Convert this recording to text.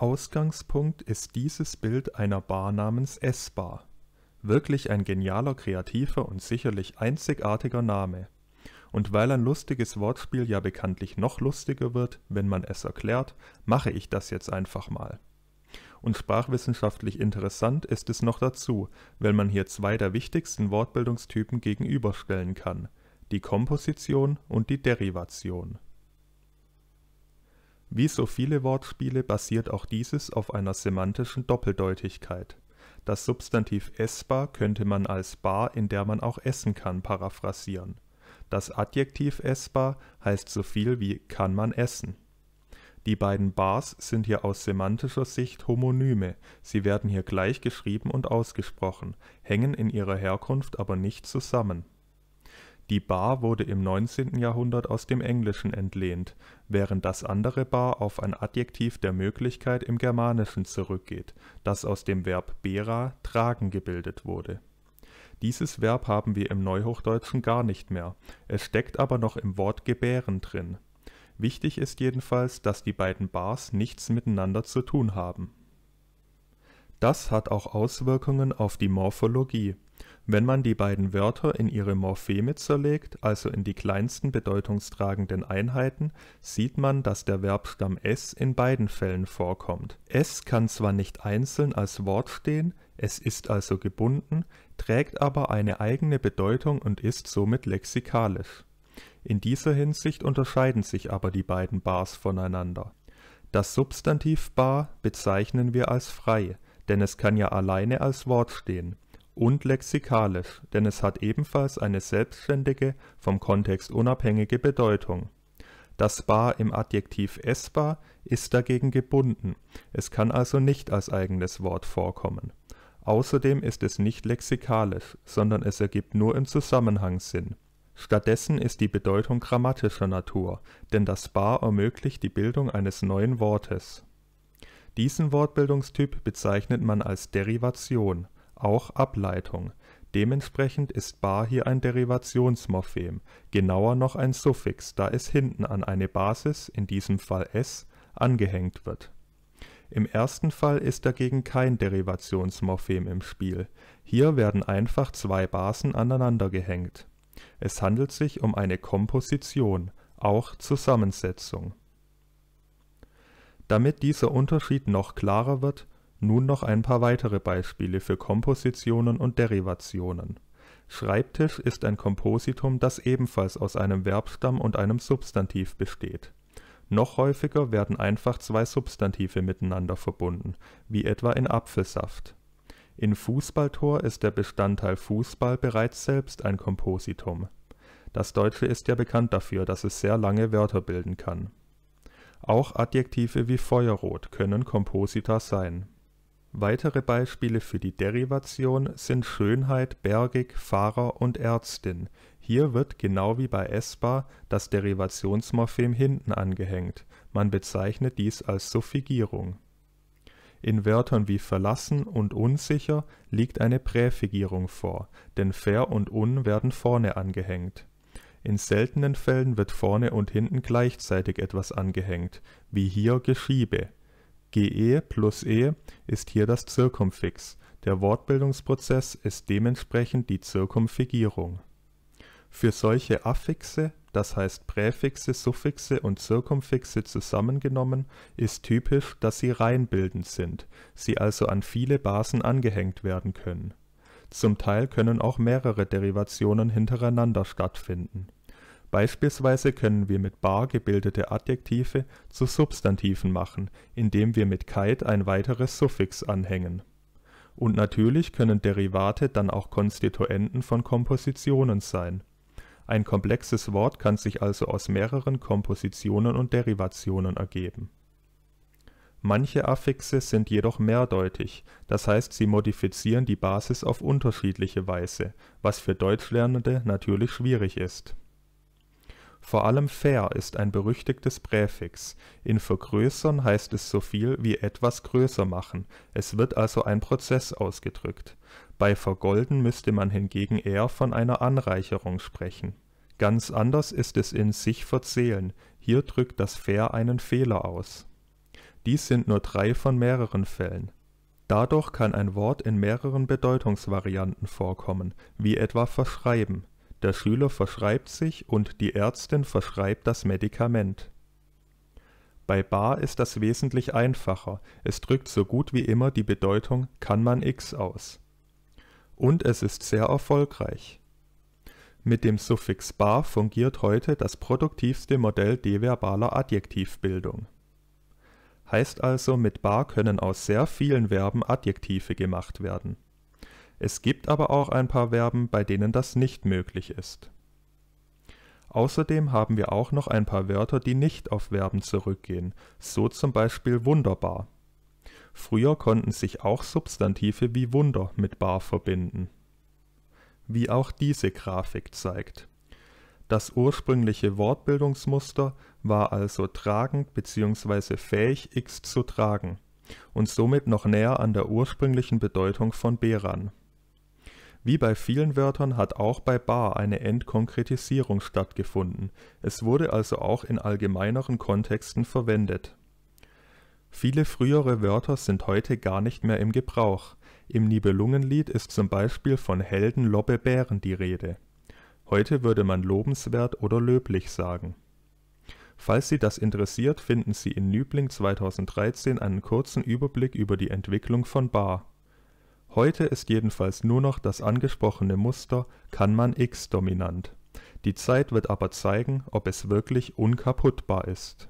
Ausgangspunkt ist dieses Bild einer Bar namens S-Bar. Wirklich ein genialer, kreativer und sicherlich einzigartiger Name. Und weil ein lustiges Wortspiel ja bekanntlich noch lustiger wird, wenn man es erklärt, mache ich das jetzt einfach mal. Und sprachwissenschaftlich interessant ist es noch dazu, weil man hier zwei der wichtigsten Wortbildungstypen gegenüberstellen kann, die Komposition und die Derivation. Wie so viele Wortspiele basiert auch dieses auf einer semantischen Doppeldeutigkeit. Das Substantiv essbar könnte man als bar, in der man auch essen kann, paraphrasieren. Das Adjektiv essbar heißt so viel wie kann man essen. Die beiden Bars sind hier aus semantischer Sicht Homonyme, sie werden hier gleich geschrieben und ausgesprochen, hängen in ihrer Herkunft aber nicht zusammen die Bar wurde im 19. Jahrhundert aus dem Englischen entlehnt, während das andere bar auf ein Adjektiv der Möglichkeit im Germanischen zurückgeht, das aus dem Verb bera „ tragen “gebildet wurde. Dieses Verb haben wir im Neuhochdeutschen gar nicht mehr, es steckt aber noch im Wort gebären drin. Wichtig ist jedenfalls, dass die beiden Bars nichts miteinander zu tun haben. Das hat auch Auswirkungen auf die Morphologie wenn man die beiden Wörter in ihre Morpheme zerlegt, also in die kleinsten bedeutungstragenden Einheiten, sieht man, dass der Verbstamm s in beiden Fällen vorkommt. s kann zwar nicht einzeln als Wort stehen, es ist also gebunden, trägt aber eine eigene Bedeutung und ist somit lexikalisch. In dieser Hinsicht unterscheiden sich aber die beiden Bars voneinander. Das Substantiv bar bezeichnen wir als frei, denn es kann ja alleine als Wort stehen und lexikalisch, denn es hat ebenfalls eine selbstständige, vom Kontext unabhängige Bedeutung. Das Bar im Adjektiv essbar ist dagegen gebunden, es kann also nicht als eigenes Wort vorkommen. Außerdem ist es nicht lexikalisch, sondern es ergibt nur im Zusammenhang Sinn. Stattdessen ist die Bedeutung grammatischer Natur, denn das Bar ermöglicht die Bildung eines neuen Wortes. Diesen Wortbildungstyp bezeichnet man als Derivation – auch Ableitung. Dementsprechend ist bar hier ein Derivationsmorphem, genauer noch ein Suffix, da es hinten an eine Basis, in diesem Fall s, angehängt wird. Im ersten Fall ist dagegen kein Derivationsmorphem im Spiel. Hier werden einfach zwei Basen aneinander gehängt. Es handelt sich um eine Komposition, auch Zusammensetzung. Damit dieser Unterschied noch klarer wird, nun noch ein paar weitere Beispiele für Kompositionen und Derivationen. Schreibtisch ist ein Kompositum, das ebenfalls aus einem Verbstamm und einem Substantiv besteht. Noch häufiger werden einfach zwei Substantive miteinander verbunden, wie etwa in Apfelsaft. In Fußballtor ist der Bestandteil Fußball bereits selbst ein Kompositum. Das Deutsche ist ja bekannt dafür, dass es sehr lange Wörter bilden kann. Auch Adjektive wie Feuerrot können Komposita sein Weitere Beispiele für die Derivation sind Schönheit, bergig, Fahrer und Ärztin. Hier wird genau wie bei essbar das Derivationsmorphem hinten angehängt. Man bezeichnet dies als Suffigierung. In Wörtern wie verlassen und unsicher liegt eine Präfigierung vor, denn fair und un werden vorne angehängt. In seltenen Fällen wird vorne und hinten gleichzeitig etwas angehängt, wie hier Geschiebe GE plus E ist hier das Zirkumfix. Der Wortbildungsprozess ist dementsprechend die Zirkumfigierung. Für solche Affixe, das heißt Präfixe, Suffixe und Zirkumfixe zusammengenommen, ist typisch, dass sie reinbildend sind, sie also an viele Basen angehängt werden können. Zum Teil können auch mehrere Derivationen hintereinander stattfinden Beispielsweise können wir mit bar gebildete Adjektive zu Substantiven machen, indem wir mit kite ein weiteres Suffix anhängen. Und natürlich können Derivate dann auch Konstituenten von Kompositionen sein. Ein komplexes Wort kann sich also aus mehreren Kompositionen und Derivationen ergeben. Manche Affixe sind jedoch mehrdeutig, das heißt sie modifizieren die Basis auf unterschiedliche Weise, was für Deutschlernende natürlich schwierig ist vor allem fair ist ein berüchtigtes Präfix. In vergrößern heißt es so viel wie etwas größer machen, es wird also ein Prozess ausgedrückt. Bei vergolden müsste man hingegen eher von einer Anreicherung sprechen. Ganz anders ist es in sich verzählen, hier drückt das fair einen Fehler aus. Dies sind nur drei von mehreren Fällen. Dadurch kann ein Wort in mehreren Bedeutungsvarianten vorkommen, wie etwa verschreiben der Schüler verschreibt sich und die Ärztin verschreibt das Medikament. Bei bar ist das wesentlich einfacher, es drückt so gut wie immer die Bedeutung kann man x aus. Und es ist sehr erfolgreich. Mit dem Suffix bar fungiert heute das produktivste Modell deverbaler Adjektivbildung. Heißt also, mit bar können aus sehr vielen Verben Adjektive gemacht werden es gibt aber auch ein paar Verben, bei denen das nicht möglich ist. Außerdem haben wir auch noch ein paar Wörter, die nicht auf Verben zurückgehen, so zum Beispiel wunderbar. Früher konnten sich auch Substantive wie Wunder mit bar verbinden. Wie auch diese Grafik zeigt. Das ursprüngliche Wortbildungsmuster war also tragend bzw. fähig x zu tragen und somit noch näher an der ursprünglichen Bedeutung von Beran. Wie bei vielen Wörtern hat auch bei bar eine Entkonkretisierung stattgefunden, es wurde also auch in allgemeineren Kontexten verwendet. Viele frühere Wörter sind heute gar nicht mehr im Gebrauch. Im Nibelungenlied ist zum Beispiel von Helden Lobbe Bären die Rede. Heute würde man lobenswert oder löblich sagen. Falls Sie das interessiert, finden Sie in Nübling 2013 einen kurzen Überblick über die Entwicklung von bar Heute ist jedenfalls nur noch das angesprochene Muster Kannman-X dominant, die Zeit wird aber zeigen, ob es wirklich unkaputtbar ist